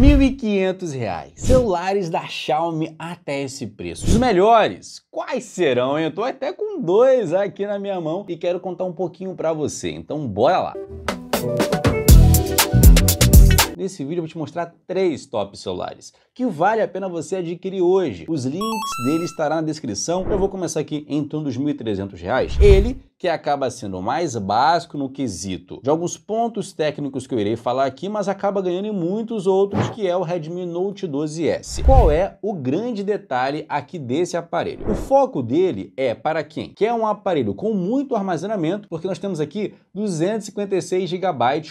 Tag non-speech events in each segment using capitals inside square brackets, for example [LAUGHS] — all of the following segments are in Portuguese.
1.500 reais. Celulares da Xiaomi até esse preço. Os melhores? Quais serão? Eu tô até com dois aqui na minha mão e quero contar um pouquinho para você. Então bora lá. Nesse vídeo eu vou te mostrar três tops celulares que vale a pena você adquirir hoje. Os links dele estarão na descrição. Eu vou começar aqui em torno dos R$ 1.300. Ele que acaba sendo mais básico no quesito de alguns pontos técnicos que eu irei falar aqui, mas acaba ganhando em muitos outros, que é o Redmi Note 12S. Qual é o grande detalhe aqui desse aparelho? O foco dele é para quem quer é um aparelho com muito armazenamento, porque nós temos aqui 256 GB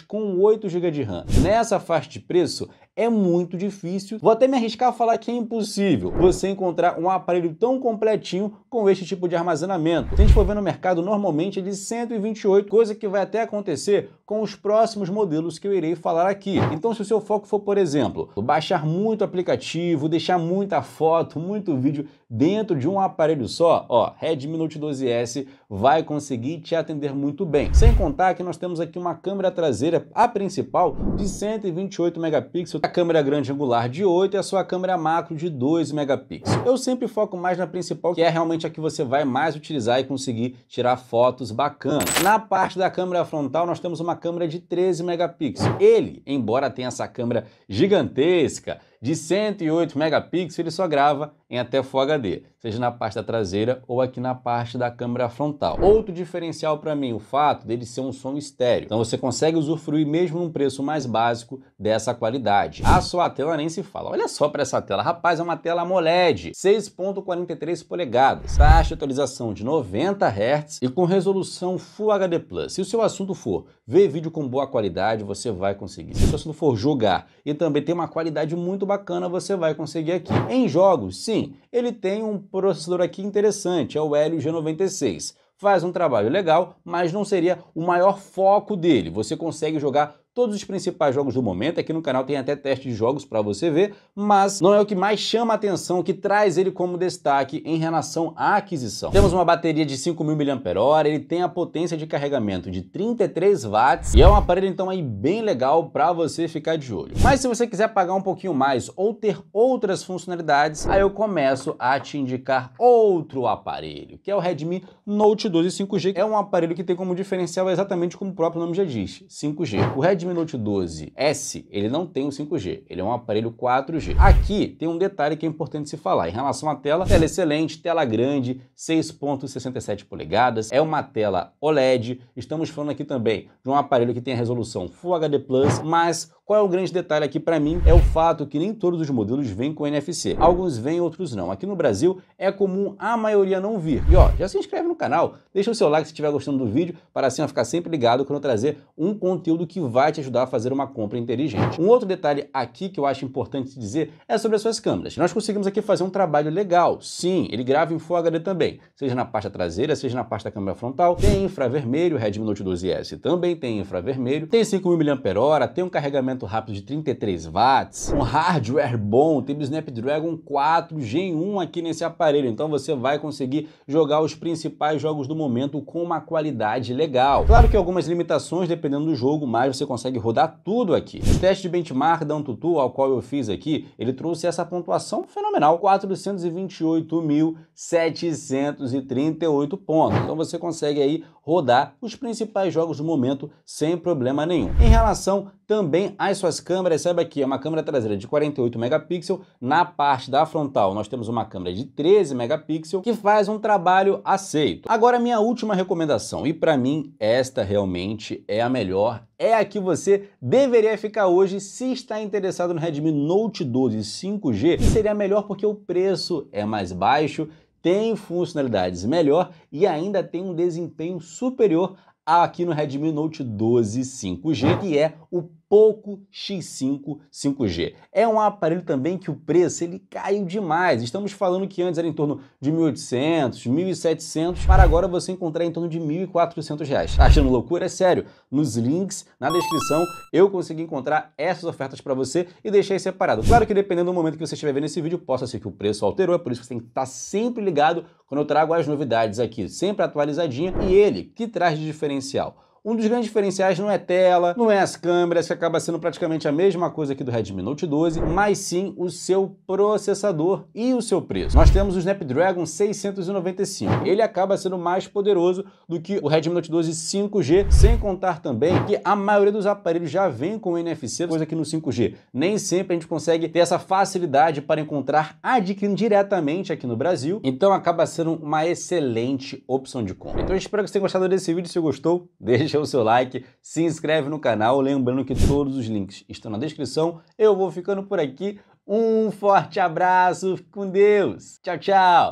com 8 GB de RAM. Nessa faixa de preço, é muito difícil. Vou até me arriscar a falar que é impossível você encontrar um aparelho tão completinho com este tipo de armazenamento. Se a gente for ver no mercado, normalmente é de 128, coisa que vai até acontecer com os próximos modelos que eu irei falar aqui. Então, se o seu foco for, por exemplo, baixar muito aplicativo, deixar muita foto, muito vídeo dentro de um aparelho só, ó, Redmi Note 12S vai conseguir te atender muito bem. Sem contar que nós temos aqui uma câmera traseira, a principal, de 128 megapixels, câmera grande angular de 8 e a sua câmera macro de 2 megapixels. Eu sempre foco mais na principal, que é realmente a que você vai mais utilizar e conseguir tirar fotos bacanas. Na parte da câmera frontal, nós temos uma câmera de 13 megapixels. Ele, embora tenha essa câmera gigantesca, de 108 megapixels, ele só grava em até Full HD, seja na parte da traseira ou aqui na parte da câmera frontal. Outro diferencial para mim, o fato dele ser um som estéreo. Então você consegue usufruir mesmo num preço mais básico dessa qualidade. Ah, a sua tela nem se fala. Olha só para essa tela, rapaz, é uma tela AMOLED, 6.43 polegadas, taxa de atualização de 90 Hz e com resolução Full HD+. Se o seu assunto for ver vídeo com boa qualidade, você vai conseguir. Se o seu assunto for jogar e também tem uma qualidade muito bacana você vai conseguir aqui. Em jogos, sim, ele tem um processador aqui interessante, é o Helio G96 faz um trabalho legal, mas não seria o maior foco dele. Você consegue jogar todos os principais jogos do momento. Aqui no canal tem até teste de jogos para você ver, mas não é o que mais chama a atenção, que traz ele como destaque em relação à aquisição. Temos uma bateria de 5.000 mAh, ele tem a potência de carregamento de 33 watts e é um aparelho então aí bem legal para você ficar de olho. Mas se você quiser pagar um pouquinho mais ou ter outras funcionalidades, aí eu começo a te indicar outro aparelho, que é o Redmi Note 12 5G. É um aparelho que tem como diferencial exatamente como o próprio nome já diz, 5G. O Redmi Redmi Note 12 S, ele não tem o 5G, ele é um aparelho 4G. Aqui tem um detalhe que é importante se falar. Em relação à tela, tela excelente, tela grande, 6.67 polegadas, é uma tela OLED. Estamos falando aqui também de um aparelho que tem a resolução Full HD+, mas qual é o grande detalhe aqui para mim? É o fato que nem todos os modelos vêm com NFC. Alguns vêm, outros não. Aqui no Brasil é comum a maioria não vir. E ó, já se inscreve no canal, deixa o seu like se estiver gostando do vídeo, para assim ficar sempre ligado quando eu trazer um conteúdo que vai te ajudar a fazer uma compra inteligente. Um outro detalhe aqui que eu acho importante dizer é sobre as suas câmeras. Nós conseguimos aqui fazer um trabalho legal. Sim, ele grava em Full HD também, seja na pasta traseira, seja na pasta câmera frontal. Tem infravermelho, Redmi Note 12S também tem infravermelho. Tem 5.000 mAh, tem um carregamento processamento rápido de 33 watts, um hardware bom, teve o Snapdragon 4 Gen 1 aqui nesse aparelho, então você vai conseguir jogar os principais jogos do momento com uma qualidade legal. Claro que algumas limitações dependendo do jogo, mas você consegue rodar tudo aqui. O teste de benchmark da Antutu, ao qual eu fiz aqui, ele trouxe essa pontuação fenomenal, 428.738 pontos. Então você consegue aí rodar os principais jogos do momento sem problema nenhum. Em relação também à as suas câmeras, saiba que é uma câmera traseira de 48 megapixels, na parte da frontal nós temos uma câmera de 13 megapixels, que faz um trabalho aceito. Agora, minha última recomendação, e para mim esta realmente é a melhor, é a que você deveria ficar hoje se está interessado no Redmi Note 12 5G, seria melhor porque o preço é mais baixo, tem funcionalidades melhor e ainda tem um desempenho superior aqui no Redmi Note 12 5G, que é o Poco X5 5G. É um aparelho também que o preço ele caiu demais. Estamos falando que antes era em torno de 1.800, 1.700, para agora você encontrar em torno de 1.400 reais. Tá achando loucura? É sério. Nos links na descrição eu consegui encontrar essas ofertas para você e deixei separado. Claro que dependendo do momento que você estiver vendo esse vídeo, possa ser que o preço alterou, é por isso que você tem que estar tá sempre ligado quando eu trago as novidades aqui, sempre atualizadinha. E ele, que traz de diferencial? Um dos grandes diferenciais não é tela, não é as câmeras, que acaba sendo praticamente a mesma coisa aqui do Redmi Note 12, mas sim o seu processador e o seu preço. Nós temos o Snapdragon 695. Ele acaba sendo mais poderoso do que o Redmi Note 12 5G, sem contar também que a maioria dos aparelhos já vem com NFC, coisa que no 5G nem sempre a gente consegue ter essa facilidade para encontrar adquirindo diretamente aqui no Brasil. Então acaba sendo uma excelente opção de compra. Então eu espero que você tenha gostado desse vídeo. Se gostou, [LAUGHS] deixa deixou o seu like, se inscreve no canal, lembrando que todos os links estão na descrição. Eu vou ficando por aqui. Um forte abraço, fique com Deus. Tchau, tchau.